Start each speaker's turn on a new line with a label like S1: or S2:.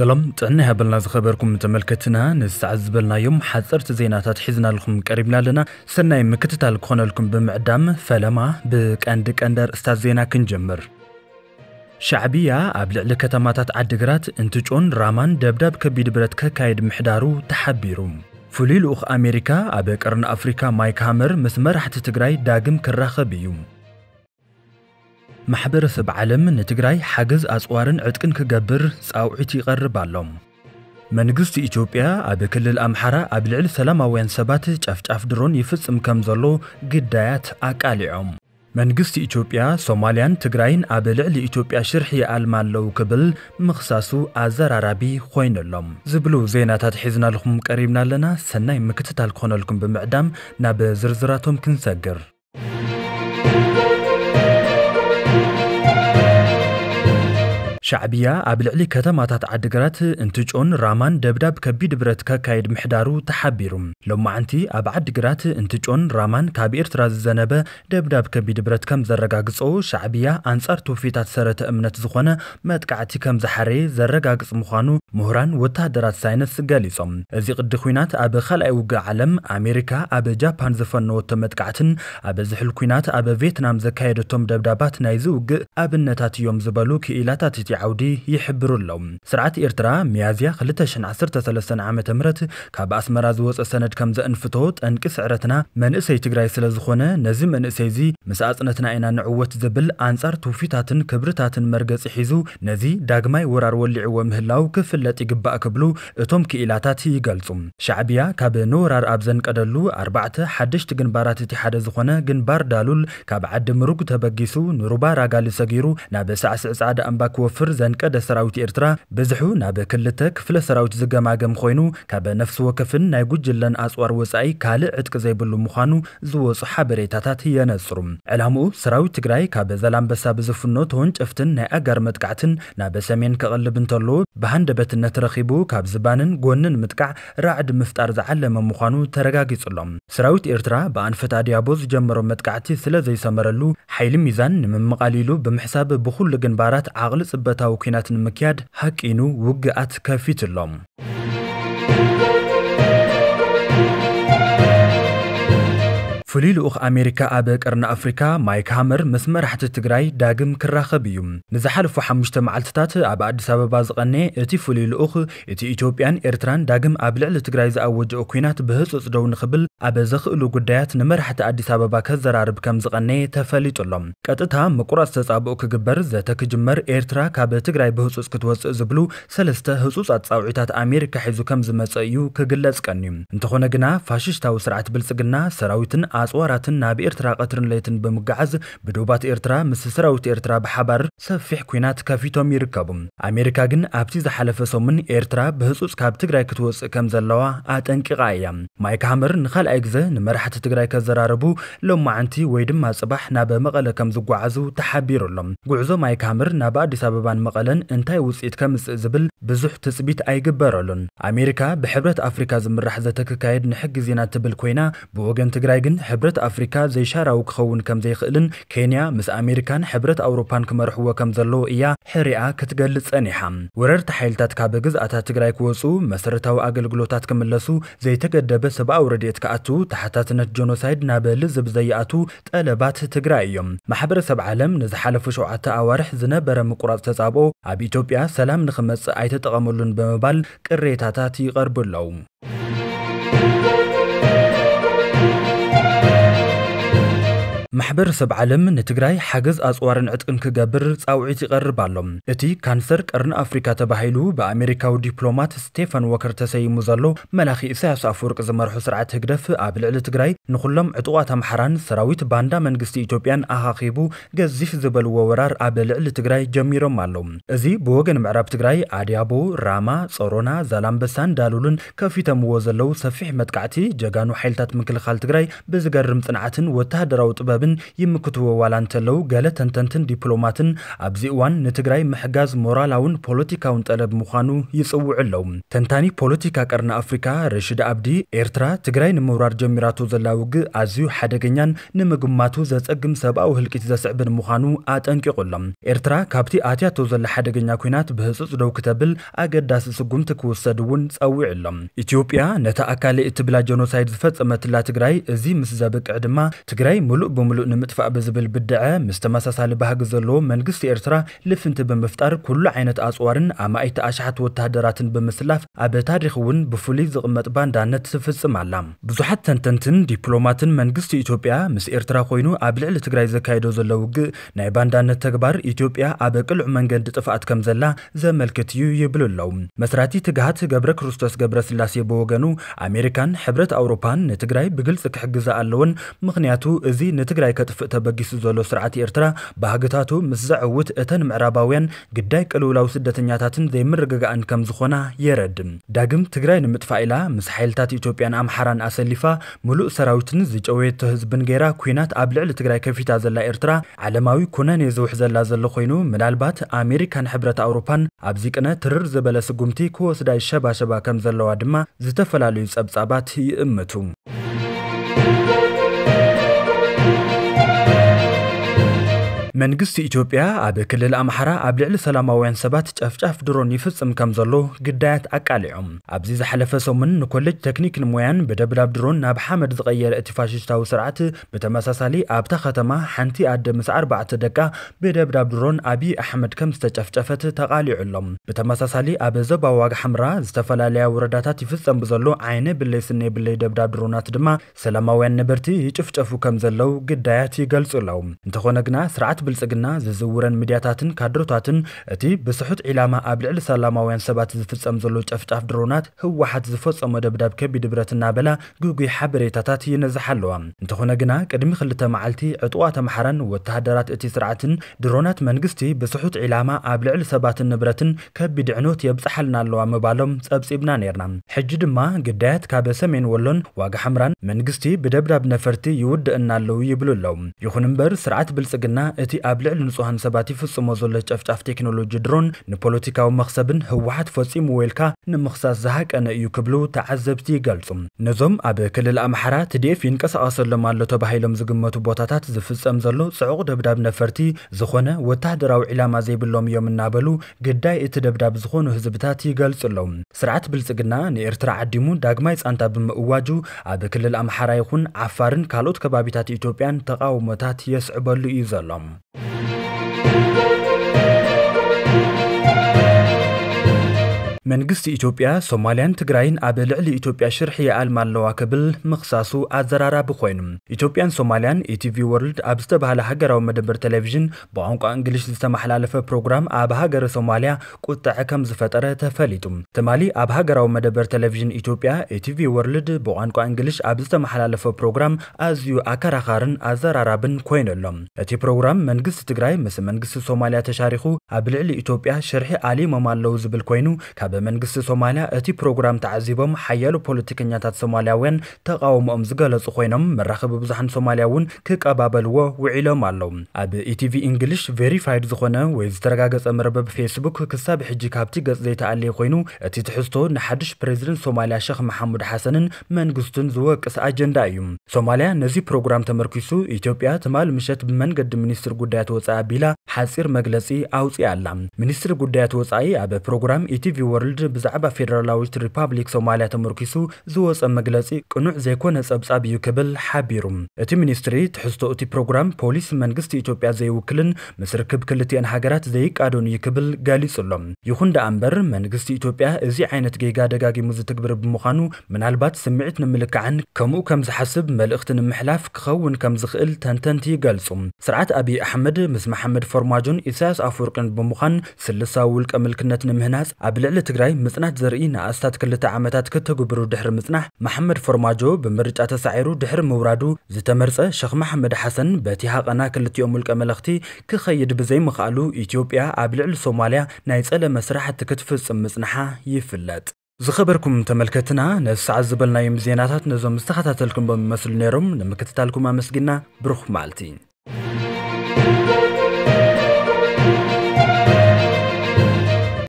S1: ሰላም ጥዕና ሃበልና ዝኸበርኩም ተመልከትና ንዝተዓዝበልናዮም ሓፀርቲ ዜናታት ሒዝናልኩም ቀሪብና ኣለና ሰናይ ምክትታል ክኾነልኩም ብምዕዳም ፈለማ ብቀንዲ ቀንዲ ርእስታት ዜና ክንጀምር ሻዕቢያ ኣብ ልዕሊ ከተማታት ዓዲግራት እንትጮን ራማን ደብዳብ ከቢድ ብረት ከካየድ ምሕዳሩ ተሓቢሩ ፍሉይ ልኡኽ ኣሜሪካ ኣብ ቀርኒ ኣፍሪካ ማይክ ሃመር ምስ መራሕቲ ትግራይ ዳግም ክራኸብ እዩ ማሕበረሰብ ዓለም ንትግራይ ሓገዝ ኣፅዋርን ዕጥቅን ክገብር ፃውዒት ይቐርብ ኣሎም መንግስቲ ኢትዮጵያ ኣብ ክልል ኣምሓራ ኣብ ልዕሊ ሰላማውያን ሰባት ጫፍጫፍ ድሮን ይፍጽም ከም ዘሎ ግዳያት ኣቃሊዖም መንግስቲ ኢትዮጵያ ሶማልያን ትግራይን ኣብ ልዕሊ ኢትዮጵያ ሽርሒ ይኣልማ ኣለው ክብል ምኽሳሱ ኣዘራራቢ ኮይኑሎም ዝብሉ ዜናታት ሒዝናልኩም ቀሪብና ኣለና ሰናይ ምክትታል ክኾነልኩም ብምዕዳም ናብ ዝርዝራቶም ክንሰግር ሻዕብያ ኣብ ልዕሊ ከተማታት ዓዲግራት እንትጮን ራማን ደብዳብ ከቢድ ብረት ከካይድ ምሕዳሩ ተሓቢሩ ሎማዓንቲ ኣብ ዓዲግራት እንትጮን ራማን ካብ ኤርትራ ዝዘነበ ደብዳብ ከቢድ ብረት ከም ዘረጋግጾ ሻዕብያ ኣንጻር ትውፊታት ሰረተ እምነት ዝኾነ መጥቃዕቲ ከም ዝሓረየ ዘረጋግጽ ምዃኑ ምሁራን ወታደራት ሳይነስ ገሊጾም እዚ ቅዲ ኩናት ኣብ ካልኣይ ውግእ ዓለም ኣሜሪካ ኣብ ጃፓን ዘፈነወቶ መጥቃዕትን ኣብ ዝሕል ኩናት ኣብ ቪየትናም ዘካየደቶም ደብዳባት ናይዚ ውግእ ኣብነታት እዮም ዝበሉ ክኢላታት እቲ ዓውዲ ይሕብሩ ኣሎ ስርዓት ኤርትራ ሚያዝያ 213 ዓ ም ካብ ኣስመራ ዝወፀ ሰነድ ከም ዘእንፍቶ ጠንቂ ስዕረትና መንእሰይ ትግራይ ስለ ዝኾነ ነዚ መንእሰይ እዚ ምስ ኣፅነትና ኢና ንዕወት ዝብል ኣንጻር ትውፊታትን ክብርታትን መርገፂ ሒዙ ነዚ ዳግማይ ወራር ወሊዕዎ ምህላው ክፍለጥ ይግባእ ክብሉ እቶም ክኢላታት ይገልጹ ሻዕብያ ካብ ንወራር ኣብ ዘንቀደሉ ኣርባዕተ ሓደሽቲ ግንባራት እቲ ሓደ ዝኾነ ግንባር ዳሉል ካብ ዓዲ ምሩግ ተበጊሱ ንሩባ ራጋሊ ሰጊሩ ናብ ሳዕስዕ ፃዕዳ እምባ ክወፍር ሚኒስትር ዘንቀደ ሰራዊት ኤርትራ ብዝሑ ናብ ክልተ ክፍለ ሰራዊት ዝገማገም ኮይኑ ካብ ነፍሲ ወከፍን ናይ ጉጅለን ኣፅዋር ወፃኢ ካልእ ዕጥቂ ዘይብሉ ምዃኑ ዝወፁ ሓበሬታታት የነፅሩ ዕላምኡ ሰራዊት ትግራይ ካብ ዘላንበሳ ብዝፍኖ ተወንጨፍትን ናይ ኣጋር መጥቃዕትን ናብ ሰሜን ከቐልብ እንተሎ ብሃንደበትነት ረኺቡ ካብ ዝባንን ጎንን ምጥቃዕ ራዕዲ ምፍጣር ዝዓለመ ምዃኑ ተረጋጊጹሎም ሰራዊት ኤርትራ ብኣንፈት ኣድያቦ ዝጀመሮ መጥቃዕቲ ስለ ዘይሰመረሉ ሓይሊ ሚዛን ንምምቓሊሉ ብምሕሳብ ብኩሉ ግንባራት ዓቕሊ ፅበት መሰረታዊ ኩነታት ንምክያድ ሓቂኑ ውግኣት ከፊት ኣሎም ፍሉይ ልኡኽ ኣሜሪካ ኣብ ቀርኒ ኣፍሪካ ማይክ ሃመር ምስ መራሕቲ ትግራይ ዳግም ክራኸብ እዩ ንዝሓለፉ ሓሙሽተ መዓልትታት ኣብ ኣዲስ ኣበባ ዝቐነየ እቲ ፍሉይ ልኡኽ እቲ ኢትዮጵያን ኤርትራን ዳግም ኣብ ልዕሊ ትግራይ ዝኣወጅኦ ኩናት ብህፁፅ ደው ንኽብል ኣብ ዘኽእሉ ጉዳያት ንመራሕቲ ኣዲስ ኣበባ ከዘራርብ ከም ዝቐነየ ተፈሊጡሎም ቀጥታ ምቁራፅ ተጻብኡ ክግበር ዘተ ክጅመር ኤርትራ ካብ ትግራይ ብህፁፅ ክትወፅእ ዝብሉ ሰለስተ ህፁፃት ጻውዒታት ኣሜሪካ ሒዙ ከም ዝመፀ እዩ ክግለጽ ቀንዩ እንተኾነ ግና ፋሽስታዊ ስርዓት ብልፅግና ሰራዊትን ኣፅዋራትን ናብ ኤርትራ ቀትርን ለይትን ብምጋዓዝ ብዶባት ኤርትራ ምስ ሰራዊት ኤርትራ ብሓባር ሰፊሕ ኩናት ከፊቶም ይርከቡ ኣሜሪካ ግን ኣብቲ ዝሓለፈ ሰሙን ኤርትራ ብህፁፅ ካብ ትግራይ ክትወፅእ ከም ዘለዋ ኣጠንቂቓ እያ ማይክ ሃመር ንኻልኣይ ግዜ ንመራሕቲ ትግራይ ከዘራርቡ ሎማዓንቲ ወይ ድማ ፅባሕ ናብ መቐለ ከም ዝጓዓዙ ተሓቢሩሎም ጉዕዞ ማይክ ሃመር ናብ ኣዲስ ኣበባን መቐለን እንታይ ውፅኢት ከምፅእ ዝብል ብዙሕ ትፅቢት ኣይግበረሉን ኣሜሪካ ብሕብረት ኣፍሪካ ዝምራሕ ዘተክካየድ ንሕጊ ዜና ትብል ኮይና ብወገን ትግራይ ግን حبرت أفريقيا زي شارع وكخون كم زي خلن كينيا مس أمريكان حبرت أوروبان كمرحوة كم زلوا إياه حريعة كتقل صنيحة وررت حيلتات كابجز أتى تجري كوسو مسرتها أقل جلوتات كملسو زي تجدب سبع ورديت كأتو تحتاتنا جنوسايد نابل زب زي أتو تقلبات تجريهم محبر سبع عالم نزحلف شعات أوارح زنبر مقرات تزابو أبي توبيا سلام نخمس عيت تقاملون بمبال كريتاتاتي غرب اللوم ማሕበረሰብ ዓለም ንትግራይ ሓገዝ ኣፅዋርን ዕጥቅን ክገብር ፃውዒት ይቐርብ ኣሎ እቲ ካንሰር ቀርኒ ኣፍሪካ ተባሂሉ ብኣሜሪካዊ ዲፕሎማት ስቴፈን ወከር ተሰይሙ ዘሎ መላኺ እሳያስ ኣፈወርቂ ዝመርሑ ስርዓት ህግደፍ ኣብ ልዕሊ ትግራይ ንኩሎም ዕጡቋት ኣምሓራን ሰራዊት ባንዳ መንግስቲ ኢትዮጵያን ኣኻኺቡ ገዚፍ ዝበልዎ ወራር ኣብ ልዕሊ ትግራይ ጀሚሮም ኣሎ እዚ ብወገን ምዕራብ ትግራይ ኣድያቦ ራማ ጸሮና ዛላምበሳን ዳሉልን ከፊተምዎ ዘለው ሰፊሕ መጥቃዕቲ ጀጋኑ ሓይልታት ምክልኻል ትግራይ ብዝገርም ፅንዓትን ወተሃደራዊ ጥበብ ይምክትዎ ዋላ እንተለዉ ገለ ተንተንትን ዲፕሎማትን ኣብዚ እዋን ንትግራይ ምሕጋዝ ሞራላውን ፖለቲካውን ጠለብ ምዃኑ ይጽውዕ ኣለዉ ተንታኒ ፖለቲካ ቀርና ኣፍሪካ ረሽድ ኣብዲ ኤርትራ ትግራይ ንምውራር ጀሚራቶ ዘላ ውግእ ኣዝዩ ሓደገኛን ንምግማቱ ዘፀግም ሰብኣዊ ህልቂት ዘስዕብን ምዃኑ ኣጠንቂቑ ኣጠንቂቑሎም ኤርትራ ካብቲ ኣትያቶ ዘላ ሓደገኛ ኩናት ብህፁፅ ደው ክተብል ኣገዳሲ ስጉምቲ ክውሰድ እውን ኣሎም ኢትዮጵያ ነቲ ኣካልእ እትብላ ጀኖሳይድ ዝፈፀመትላ ትግራይ እዚ ምስ ዘብቅዕ ድማ ትግራይ ሙሉእ ብምሉእ ንምጥፋእ ብዝብል ብድዐ ምስ ተመሳሳሊ ባህጊ ዘለዎ መንግስቲ ኤርትራ ልፍንቲ ብምፍጣር ኩሉ ዓይነት ኣፅዋርን ኣማኢተ ኣሽሓት ወተሃደራትን ብምስላፍ ኣብ ታሪክ እውን ብፍሉይ ዝቕመጥ ባንዳነት ትፍፅም ኣላ ብዙሓት ተንተንትን ዲፕሎማትን መንግስቲ ኢትዮጵያ ምስ ኤርትራ ኮይኑ ኣብ ልዕሊ ትግራይ ዘካየዶ ዘሎ ውግእ ናይ ባንዳነት ተግባር ኢትዮጵያ ኣብ ቅልዑ መንገዲ ጥፋኣት ከም ዘላ ዘመልክት እዩ ይብል ኣለው መስራቲ ትግሃት ገብረ ክርስቶስ ገብረ ስላሴ ብወገኑ ኣሜሪካን ሕብረት ኣውሮፓን ንትግራይ ብግልፂ ክሕግዛ ኣለውን ምክንያቱ እዚ ንትግራይ ትግራይ ከጥፍእ ተበጊሱ ዘሎ ስርዓት ኤርትራ ባህግታቱ ምስ ዘዕውት እተን ምዕራባውያን ግዳይ ቅልውላው ስደተኛታትን ዘይምርግጋእን ከም ዝኾና የረድም ዳግም ትግራይ ንምጥፋእ ኢላ ምስ ሓይልታት ኢትዮጵያን ኣምሓራን ኣሰሊፋ ሙሉእ ሰራዊትን ዝጨወየቶ ህዝብን ገይራ ኩናት ኣብ ልዕሊ ትግራይ ከፊታ ዘላ ኤርትራ ዓለማዊ ኩነኔ ዝውሕ ዘላ ዘሎ ኮይኑ ምናልባት ኣሜሪካን ሕብረት ኣውሮፓን ኣብዚ ቅነ ትርር ዝበለ ስጉምቲ ክወስዳይ ሸባሸባ ከም ዘለዋ ድማ ዝተፈላለዩ ጸብጻባት ይእምቱ መንግስቲ ኢትዮጵያ ኣብ ክልል ኣምሓራ ኣብ ልዕሊ ሰላማውያን ሰባት ጨፍጫፍ ድሮን ይፍጽም ከም ዘሎ ግዳያት ኣቃሊዖም ኣብዚ ዝሓለፈ ሰሙን ንኮሌጅ ቴክኒክ ንሞያን ብደብዳብ ድሮን ናብ ሓመድ ዝቐየረ እቲ ፋሽስታዊ ስርዓት ብተመሳሳሊ ኣብታ ከተማ ሓንቲ ኣደ ምስ ኣርባዕተ ደቃ ብደብዳብ ድሮን ኣብዪ ኣሕመድ ከም ዝተጨፍጨፈት ተቓሊዑሎም ብተመሳሳሊ ኣብ ዘባ ዋግ ሓምራ ዝተፈላለያ ወረዳታት ይፍጸም ብዘሎ ዓይነ ብለይ ስነ ብለይ ደብዳብ ድሮናት ድማ ሰላማውያን ነበርቲ ይጭፍጨፉ ከም ዘለው ግዳያት ይገልጹ ኣለው እንተኾነ ግና ስርዓት ብልጽግና ዝዝውረን ሚድያታትን ካድሮታትን እቲ ብስሑት ዒላማ ኣብ ልዕሊ ሰላማውያን ሰባት ዝፍጸም ዘሎ ጨፍጫፍ ድሮናት ህወሓት ዝፈጸሞ ደብዳብ ከቢድ ብረት እናበላ ጉጉይ ሓበሬታታት ይነዝሓ ኣለዋ እንተኾነ ግና ቅድሚ ክልተ መዓልቲ ዕጡዋት ኣምሓራን ወተሃደራት እቲ ስርዓትን ድሮናት መንግስቲ ብስሑት ዒላማ ኣብ ልዕሊ ሰባትን ንብረትን ከቢድ ዕኖት የብፅሓልና ኣለዋ ምባሎም ጸብጺብና ነይርና ሕጂ ድማ ግዳያት ካብ ሰሜን ወሎን ዋጋ ሓምራን መንግስቲ ብደብዳብ ነፈርቲ ይውድእና ኣለዉ ይብሉ ኣለዉ ይኹን እምበር ስርዓት ብልጽግና እቲ أبلع لنصوحان سباتي في السموزولة جفجاف تكنولوجي درون نبولوتيكا ومخسبن هوحد فوسيم مويلكا نمخساس زهاك أنا يكبلو تعزبتي قلصم نظم أبي كل الأمحرة تدي تديف ينكس أصر لما اللو تبهيلم زقمتو بوتاتات زفز أمزلو سعوغ دبداب نفرتي زخونة وتهدر أو علامة زي باللوم يوم النابلو قداي اتدبداب زخونو هزبتاتي قلصلوم سرعت بلسقنا نيرترا عديمو داقمايز أنت بمقواجو أبي كل الأمحرة يخون عفارن كالوت كبابيتات إتوبيان تقاومتات يسعبالو إيزالوم Thank you. መንግስቲ ኢትዮጵያ ሶማልያን ትግራይን ኣብ ልዕሊ ኢትዮጵያ ሽርሒ የኣልማ ኣለዋ ክብል ምኽሳሱ ኣዘራራቢ ኮይኑ ኢትዮጵያን ሶማልያን ኢቲቪ ወርልድ ኣብ ዝተባህለ ሃገራዊ መደበር ቴሌቭዥን ብቋንቋ እንግሊሽ ዝተመሓላለፈ ፕሮግራም ኣብ ሃገረ ሶማልያ ቁጥዐ ከም ዝፈጠረ ተፈሊጡ ትማሊ ኣብ ሃገራዊ መደበር ቴሌቭዥን ኢትዮጵያ ኢቲቪ ወርልድ ብቋንቋ እንግሊሽ ኣብ ዝተመሓላለፈ ፕሮግራም ኣዝዩ ኣከራኻርን ኣዘራራብን ኮይኑ ኣሎም እቲ ፕሮግራም መንግስቲ ትግራይ ምስ መንግስቲ ሶማልያ ተሻሪኹ ኣብ ልዕሊ ኢትዮጵያ ሽርሒ ኣሊሞም ኣለዉ ዝብል ኮይኑ ኣብ መንግስቲ ሶማልያ እቲ ፕሮግራም ተዓዚቦም ሓያሉ ፖለቲከኛታት ሶማልያውያን ተቃውሞኦም ዝገለጹ ኮይኖም መራኸቢ ብዙሓን ሶማልያ እውን ክቀባበልዎ ውዒሎም ኣለዉ ኣብ ኢቲቪ እንግሊሽ ቨሪፋይድ ዝኾነ ወይ ዝተረጋገፀ መረበብ ፌስቡክ ክሳብ ሕጂ ካብቲ ገጽ ዘይተኣለየ ኮይኑ እቲ ትሕዝቶ ንሓድሽ ፕሬዚደንት ሶማልያ ሸክ መሓሙድ ሓሰንን መንግስቱን ዝወቅስ ኣጀንዳ እዩ ሶማልያ ነዚ ፕሮግራም ተመርኪሱ ኢትዮጵያ ትማል ምሸት ብመንገዲ ሚኒስትር ጉዳያት ወፃኢ ኣቢላ حسير مجلسي أوصي علم. منستر قديات وصاي أب برنامج في World بزعبة فيدرالويت ريبابليك سومالية تمركزو زوس المجلسي كنوع زي زيكونس أبصاب يكبل حبيرم. أتي منستري تحسط أتي برنامج بوليس منجستي إثيوبيا زي وكلن مصر كبكلتي أن حجرات زيك أدون يكبل قالي سلم. يخون دا أمبر منجستي إثيوبيا زي عينة جيجا دقاقي مزتكبر بمخانو من علبات سمعتنا ملك عن كمو كمز حسب ملقتن محلاف كخون كم زخيل تنتنتي قالسوم. سرعة أبي أحمد مس محمد فر فرماجون إساس أفورقن بمخان سلسا ولك ملكنت نمهناز أبلعل تقراي مثنات زرئين أستات كل تعامتات كتغبرو دحر مثنح محمد فرماجو بمرج أتسعيرو دحر مورادو زتمرس شيخ محمد حسن باتيها قنا كل تيوم ملك ملختي كخيد بزي مخالو إثيوبيا أبلعل صوماليا نايسأل مسرحة تكتفز مثنحة يفلت زخبركم تملكتنا نفس عزبلنا يوم زيناتات نزوم استخدتلكم بمثل نيرم نمكتتالكم أمسجنا بروخ مالتين